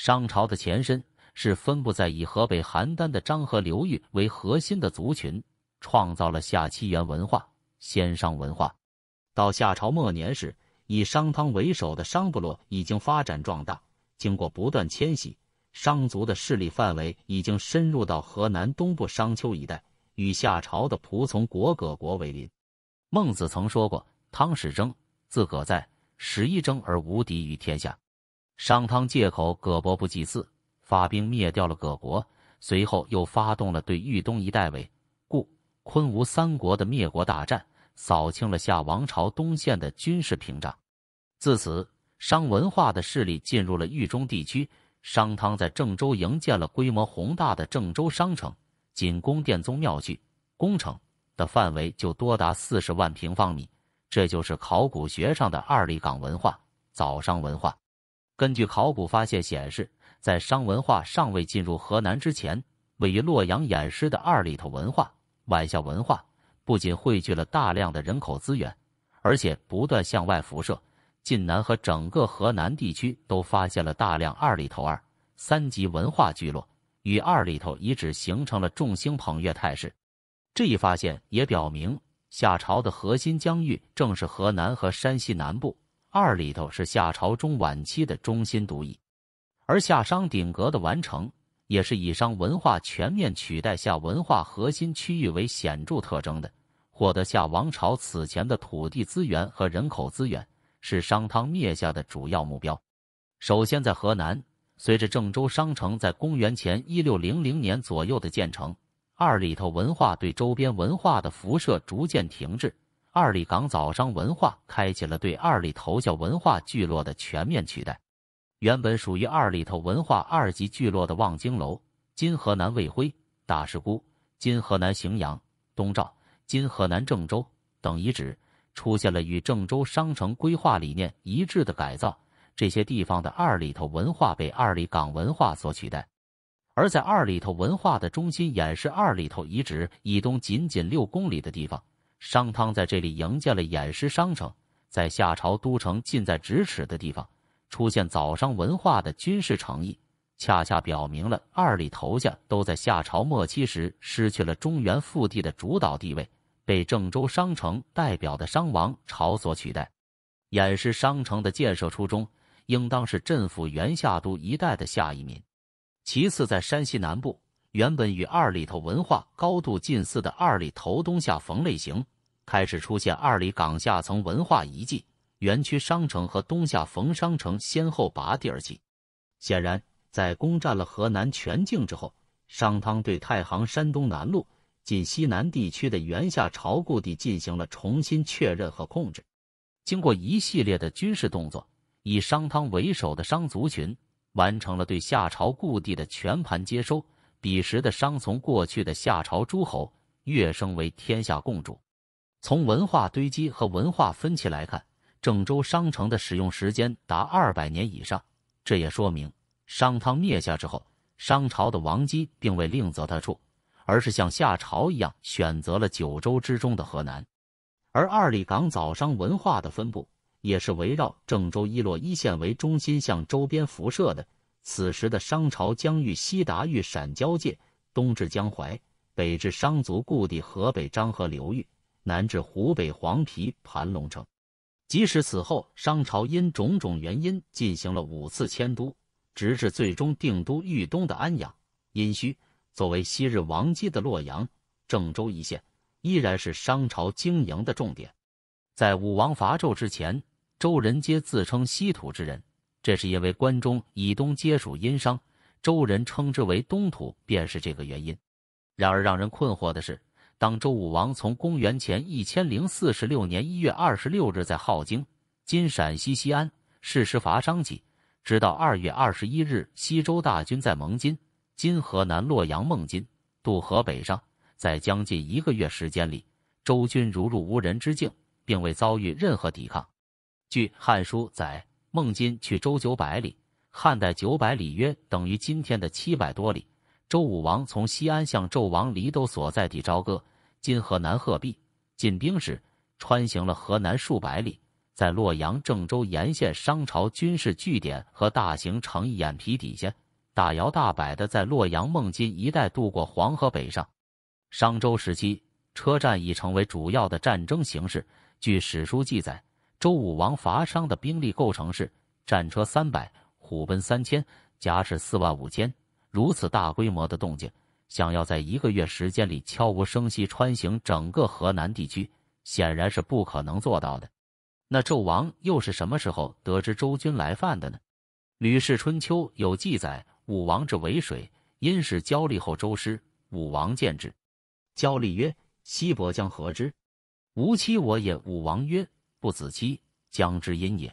商朝的前身是分布在以河北邯郸的漳河流域为核心的族群，创造了夏、七元文化、先商文化。到夏朝末年时，以商汤为首的商部落已经发展壮大，经过不断迁徙，商族的势力范围已经深入到河南东部商丘一带，与夏朝的仆从国葛国为邻。孟子曾说过：“汤始征，自葛在，十一征而无敌于天下。”商汤借口葛伯不祭祀，发兵灭掉了葛国，随后又发动了对豫东一带为故昆吾三国的灭国大战，扫清了夏王朝东线的军事屏障。自此，商文化的势力进入了豫中地区。商汤在郑州营建了规模宏大的郑州商城，仅宫殿宗庙具工程的范围就多达四十万平方米，这就是考古学上的二里岗文化、早商文化。根据考古发现显示，在商文化尚未进入河南之前，位于洛阳偃师的二里头文化晚夏文化不仅汇聚了大量的人口资源，而且不断向外辐射。晋南和整个河南地区都发现了大量二里头二、三级文化聚落，与二里头遗址形成了众星捧月态势。这一发现也表明，夏朝的核心疆域正是河南和山西南部。二里头是夏朝中晚期的中心都邑，而夏商鼎革的完成，也是以商文化全面取代夏文化核心区域为显著特征的。获得夏王朝此前的土地资源和人口资源，是商汤灭夏的主要目标。首先，在河南，随着郑州商城在公元前一六零零年左右的建成，二里头文化对周边文化的辐射逐渐停滞。二里岗早商文化开启了对二里头夏文化聚落的全面取代。原本属于二里头文化二级聚落的望京楼、今河南卫辉、大石窟、今河南荥阳、东赵、今河南郑州等遗址，出现了与郑州商城规划理念一致的改造。这些地方的二里头文化被二里岗文化所取代。而在二里头文化的中心偃师二里头遗址以东，仅仅六公里的地方。商汤在这里营建了偃师商城，在夏朝都城近在咫尺的地方出现早商文化的军事诚意，恰恰表明了二里头下都在夏朝末期时失去了中原腹地的主导地位，被郑州商城代表的商王朝所取代。偃师商城的建设初衷，应当是镇抚原夏都一带的夏遗民，其次在山西南部。原本与二里头文化高度近似的二里头东下冯类型，开始出现；二里岗下层文化遗迹、园区商城和东下冯商城先后拔地而起。显然，在攻占了河南全境之后，商汤对太行山东南麓、晋西南地区的原夏朝故地进行了重新确认和控制。经过一系列的军事动作，以商汤为首的商族群完成了对夏朝故地的全盘接收。彼时的商从过去的夏朝诸侯跃升为天下共主。从文化堆积和文化分歧来看，郑州商城的使用时间达二百年以上，这也说明商汤灭夏之后，商朝的王姬并未另择他处，而是像夏朝一样选择了九州之中的河南。而二里岗早商文化的分布，也是围绕郑州伊洛一线为中心向周边辐射的。此时的商朝疆域西达与陕交界，东至江淮，北至商族故地河北漳河流域，南至湖北黄陂盘龙城。即使此后商朝因种种原因进行了五次迁都，直至最终定都豫东的安阳，殷墟作为昔日王畿的洛阳、郑州一线，依然是商朝经营的重点。在武王伐纣之前，周人皆自称西土之人。这是因为关中以东皆属殷商，周人称之为东土，便是这个原因。然而让人困惑的是，当周武王从公元前一千零四十六年一月二十六日在镐京（今陕西西安）誓师伐商起，直到二月二十一日西周大军在蒙津（今河南洛阳孟津）渡河北上，在将近一个月时间里，周军如入无人之境，并未遭遇任何抵抗。据《汉书》载。孟津去周九百里，汉代九百里约等于今天的七百多里。周武王从西安向纣王离都所在地朝歌（今河南鹤壁）进兵时，穿行了河南数百里，在洛阳、郑州沿线商朝军事据点和大型城邑眼皮底下，大摇大摆地在洛阳、孟津一带渡过黄河北上。商周时期，车站已成为主要的战争形式。据史书记载。周武王伐商的兵力构成是：战车三百，虎贲三千，甲士四万五千。如此大规模的动静，想要在一个月时间里悄无声息穿行整个河南地区，显然是不可能做到的。那纣王又是什么时候得知周军来犯的呢？《吕氏春秋》有记载：“武王之渭水，因使焦立后周师。武王见之，焦立曰：‘西伯将何之？’‘吾妻我也。’武王曰。”不子期将之阴也。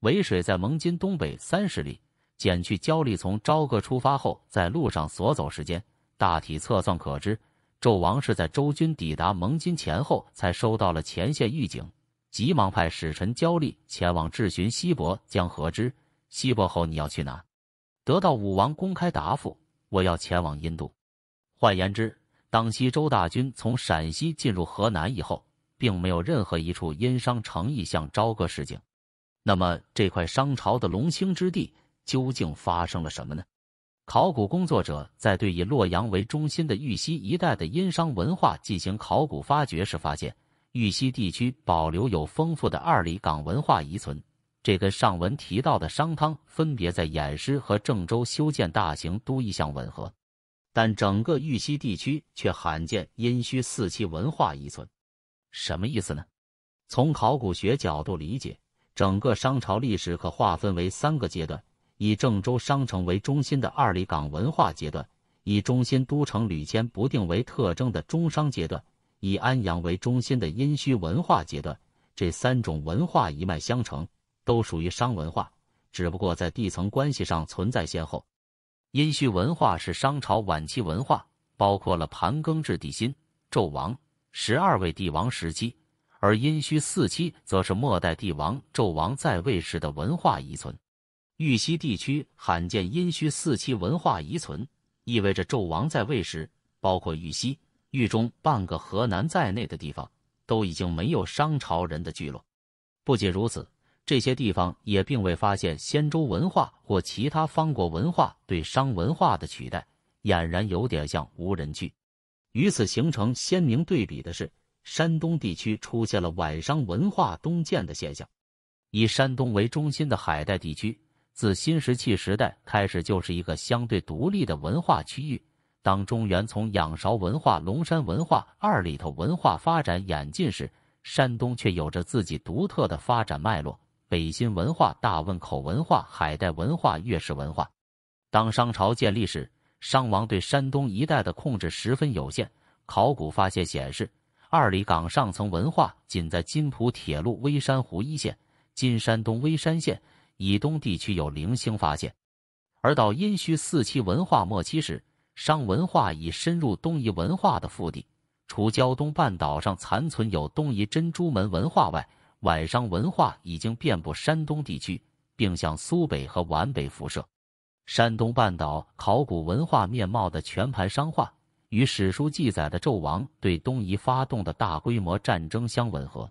渭水在蒙金东北三十里。减去焦立从朝歌出发后在路上所走时间，大体测算可知，纣王是在周军抵达蒙金前后才收到了前线预警，急忙派使臣焦立前往质询西伯。将何之？西伯侯，你要去哪？得到武王公开答复，我要前往印度。换言之，当西周大军从陕西进入河南以后。并没有任何一处殷商城意向朝歌示警。那么，这块商朝的龙兴之地究竟发生了什么呢？考古工作者在对以洛阳为中心的玉溪一带的殷商文化进行考古发掘时，发现玉溪地区保留有丰富的二里岗文化遗存，这跟上文提到的商汤分别在偃师和郑州修建大型都邑相吻合。但整个玉溪地区却罕见殷墟四期文化遗存。什么意思呢？从考古学角度理解，整个商朝历史可划分为三个阶段：以郑州商城为中心的二里岗文化阶段，以中心都城屡迁不定为特征的中商阶段，以安阳为中心的殷墟文化阶段。这三种文化一脉相承，都属于商文化，只不过在地层关系上存在先后。殷墟文化是商朝晚期文化，包括了盘庚至帝辛、纣王。十二位帝王时期，而殷墟四期则是末代帝王纣王在位时的文化遗存。玉溪地区罕见殷墟四期文化遗存，意味着纣王在位时，包括玉溪、豫中半个河南在内的地方都已经没有商朝人的聚落。不仅如此，这些地方也并未发现先周文化或其他方国文化对商文化的取代，俨然有点像无人区。与此形成鲜明对比的是，山东地区出现了晚商文化东渐的现象。以山东为中心的海带地区，自新石器时代开始就是一个相对独立的文化区域。当中原从仰韶文化、龙山文化、二里头文化发展演进时，山东却有着自己独特的发展脉络：北新文化、大汶口文化、海带文化、岳式文化。当商朝建立时，商王对山东一带的控制十分有限。考古发现显示，二里岗上层文化仅在津浦铁路微山湖一线、今山东微山县以东地区有零星发现；而到殷墟四期文化末期时，商文化已深入东夷文化的腹地。除胶东半岛上残存有东夷珍珠门文化外，晚商文化已经遍布山东地区，并向苏北和皖北辐射。山东半岛考古文化面貌的全盘商化，与史书记载的纣王对东夷发动的大规模战争相吻合。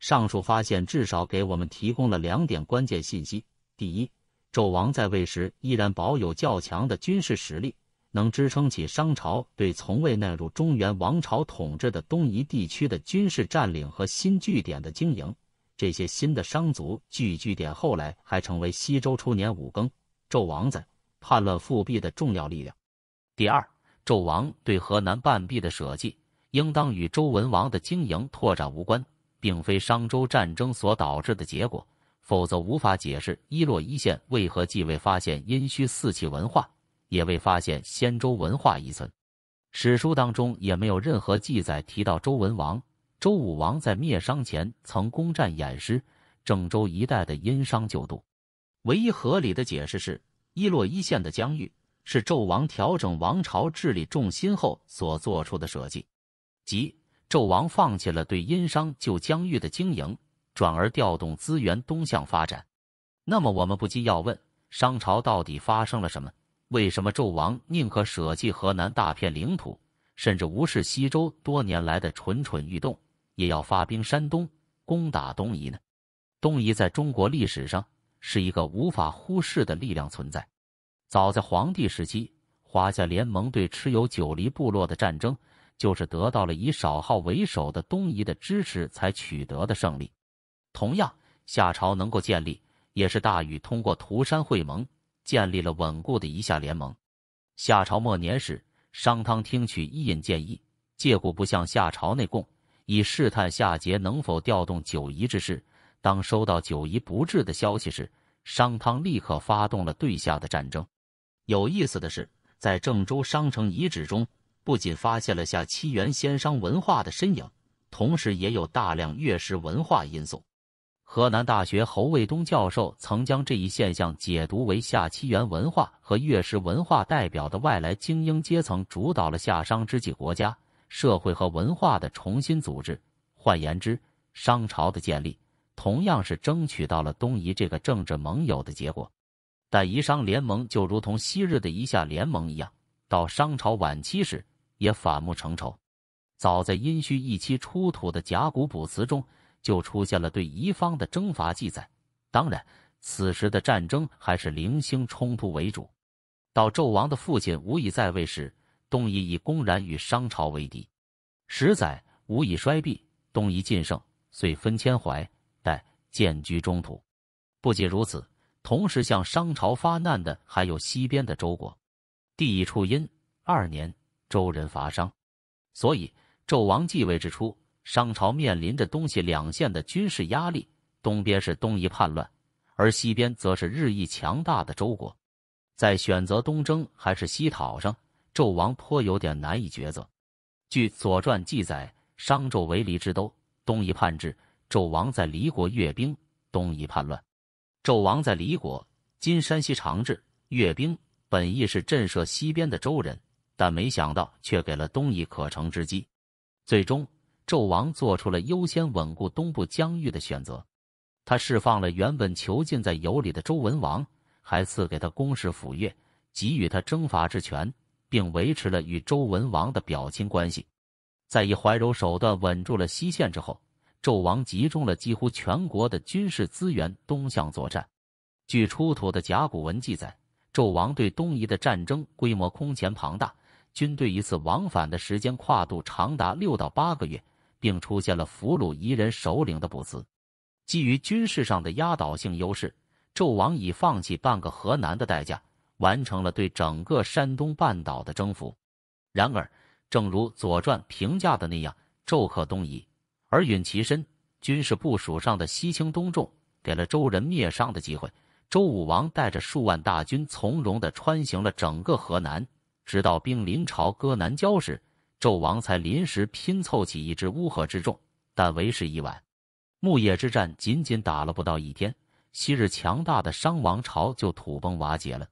上述发现至少给我们提供了两点关键信息：第一，纣王在位时依然保有较强的军事实力，能支撑起商朝对从未纳入中原王朝统治的东夷地区的军事占领和新据点的经营。这些新的商族据据点后来还成为西周初年武庚。纣王在叛乱复辟的重要力量。第二，纣王对河南半壁的舍弃，应当与周文王的经营拓展无关，并非商周战争所导致的结果，否则无法解释伊洛一线为何既未发现殷墟四气文化，也未发现先周文化遗存。史书当中也没有任何记载提到周文王、周武王在灭商前曾攻占偃师、郑州一带的殷商旧都。唯一合理的解释是，伊洛一线的疆域是纣王调整王朝治理重心后所做出的设计，即纣王放弃了对殷商旧疆域的经营，转而调动资源东向发展。那么，我们不禁要问：商朝到底发生了什么？为什么纣王宁可舍弃河南大片领土，甚至无视西周多年来的蠢蠢欲动，也要发兵山东攻打东夷呢？东夷在中国历史上。是一个无法忽视的力量存在。早在黄帝时期，华夏联盟对蚩尤九黎部落的战争，就是得到了以少昊为首的东夷的支持才取得的胜利。同样，夏朝能够建立，也是大禹通过涂山会盟，建立了稳固的一夏联盟。夏朝末年时，商汤听取伊尹建议，借故不向夏朝内贡，以试探夏桀能否调动九夷之事。当收到九夷不治的消息时，商汤立刻发动了对夏的战争。有意思的是，在郑州商城遗址中，不仅发现了夏七元先商文化的身影，同时也有大量月食文化因素。河南大学侯卫东教授曾将这一现象解读为夏七元文化和月食文化代表的外来精英阶层主导了夏商之际国家、社会和文化的重新组织。换言之，商朝的建立。同样是争取到了东夷这个政治盟友的结果，但夷商联盟就如同昔日的夷夏联盟一样，到商朝晚期时也反目成仇。早在殷墟一期出土的甲骨卜辞中，就出现了对夷方的征伐记载。当然，此时的战争还是零星冲突为主。到纣王的父亲无以在位时，东夷已公然与商朝为敌。十载，无以衰敝，东夷尽胜，遂分千淮。建居中土，不仅如此，同时向商朝发难的还有西边的周国。地乙初因，二年，周人伐商，所以纣王继位之初，商朝面临着东西两线的军事压力。东边是东夷叛乱，而西边则是日益强大的周国。在选择东征还是西讨上，纣王颇有点难以抉择。据《左传》记载，商纣为黎之都，东夷叛之。纣王在黎国阅兵，东夷叛乱。纣王在黎国（今山西长治）阅兵，本意是震慑西边的周人，但没想到却给了东夷可乘之机。最终，纣王做出了优先稳固东部疆域的选择。他释放了原本囚禁在游里的周文王，还赐给他公室府乐，给予他征伐之权，并维持了与周文王的表亲关系。在以怀柔手段稳住了西线之后。纣王集中了几乎全国的军事资源东向作战。据出土的甲骨文记载，纣王对东夷的战争规模空前庞大，军队一次往返的时间跨度长达六到八个月，并出现了俘虏夷人首领的补辞。基于军事上的压倒性优势，纣王以放弃半个河南的代价，完成了对整个山东半岛的征服。然而，正如《左传》评价的那样，纣克东夷。而允其身，军事部署上的西清东重，给了周人灭商的机会。周武王带着数万大军，从容地穿行了整个河南，直到兵临朝歌南郊时，纣王才临时拼凑起一支乌合之众，但为时已晚。牧野之战仅仅打了不到一天，昔日强大的商王朝就土崩瓦解了。